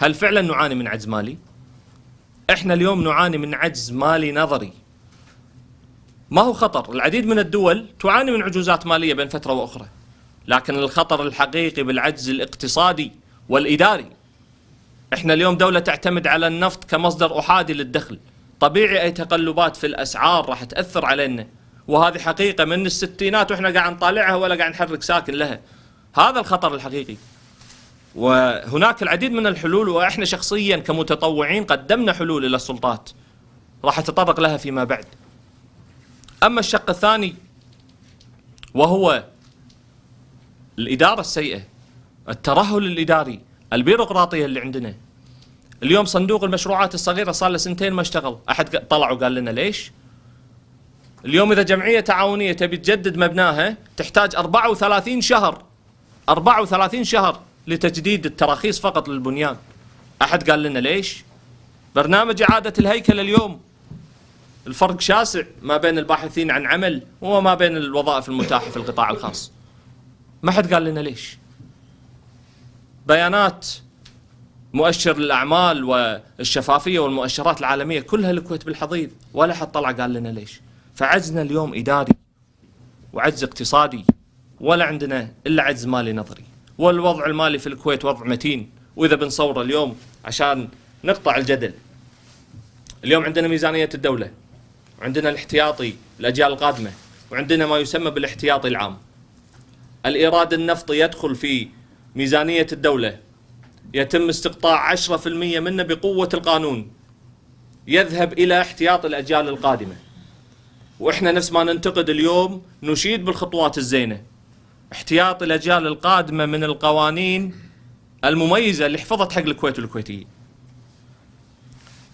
هل فعلا نعاني من عجز مالي؟ احنا اليوم نعاني من عجز مالي نظري. ما هو خطر، العديد من الدول تعاني من عجوزات ماليه بين فتره واخرى. لكن الخطر الحقيقي بالعجز الاقتصادي والاداري. احنا اليوم دوله تعتمد على النفط كمصدر احادي للدخل. طبيعي اي تقلبات في الاسعار راح تاثر علينا. وهذه حقيقه من الستينات واحنا قاعد نطالعها ولا قاعد نحرك ساكن لها. هذا الخطر الحقيقي. وهناك العديد من الحلول واحنا شخصيا كمتطوعين قدمنا حلول الى السلطات راح اتطرق لها فيما بعد. اما الشق الثاني وهو الاداره السيئه الترهل الاداري البيروقراطيه اللي عندنا اليوم صندوق المشروعات الصغيره صار له سنتين ما اشتغل احد طلع وقال لنا ليش اليوم اذا جمعيه تعاونيه تبي تجدد مبناها تحتاج 34 شهر 34 شهر لتجديد التراخيص فقط للبنيان أحد قال لنا ليش؟ برنامج إعادة الهيكل اليوم الفرق شاسع ما بين الباحثين عن عمل وما بين الوظائف المتاحة في القطاع الخاص ما حد قال لنا ليش بيانات مؤشر الأعمال والشفافية والمؤشرات العالمية كلها الكويت بالحضيض ولا حد طلع قال لنا ليش فعجزنا اليوم إداري وعجز اقتصادي ولا عندنا إلا عجز مالي نظري والوضع المالي في الكويت وضع متين واذا بنصوره اليوم عشان نقطع الجدل اليوم عندنا ميزانيه الدوله وعندنا الاحتياطي الاجيال القادمه وعندنا ما يسمى بالاحتياطي العام الايراد النفطي يدخل في ميزانيه الدوله يتم استقطاع 10% منه بقوه القانون يذهب الى احتياط الاجيال القادمه واحنا نفس ما ننتقد اليوم نشيد بالخطوات الزينه احتياط الاجيال القادمه من القوانين المميزه اللي حفظت حق الكويت والكويتيين.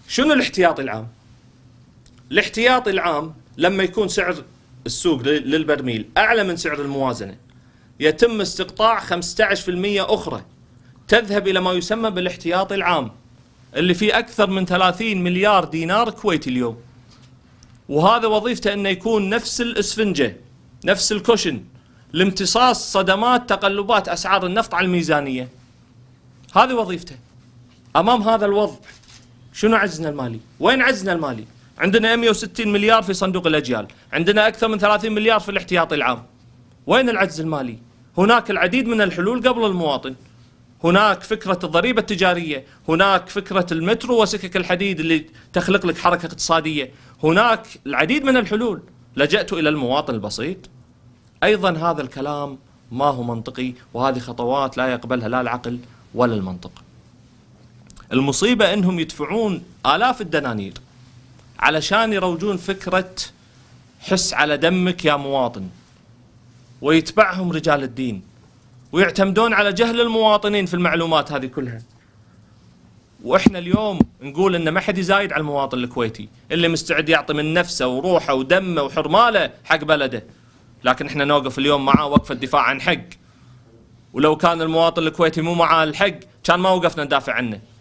شنو الاحتياطي العام؟ الاحتياطي العام لما يكون سعر السوق للبرميل اعلى من سعر الموازنه يتم استقطاع 15% اخرى تذهب الى ما يسمى بالاحتياطي العام اللي فيه اكثر من 30 مليار دينار كويتي اليوم. وهذا وظيفته انه يكون نفس الاسفنجه نفس الكوشن لامتصاص صدمات تقلبات أسعار النفط على الميزانية هذه وظيفته أمام هذا الوضع شنو عجزنا المالي وين عجزنا المالي عندنا 160 مليار في صندوق الأجيال عندنا أكثر من 30 مليار في الاحتياطي العام وين العجز المالي هناك العديد من الحلول قبل المواطن هناك فكرة الضريبة التجارية هناك فكرة المترو وسكك الحديد اللي تخلق لك حركة اقتصادية هناك العديد من الحلول لجأت إلى المواطن البسيط أيضا هذا الكلام ما هو منطقي وهذه خطوات لا يقبلها لا العقل ولا المنطق المصيبة أنهم يدفعون آلاف الدنانير علشان يروجون فكرة حس على دمك يا مواطن ويتبعهم رجال الدين ويعتمدون على جهل المواطنين في المعلومات هذه كلها واحنا اليوم نقول ان ما حد يزايد على المواطن الكويتي اللي مستعد يعطي من نفسه وروحه ودمه وحرماله حق بلده لكن احنا نوقف اليوم معاه وقف الدفاع عن حق ولو كان المواطن الكويتي مو معاه الحق كان ما وقفنا ندافع عنه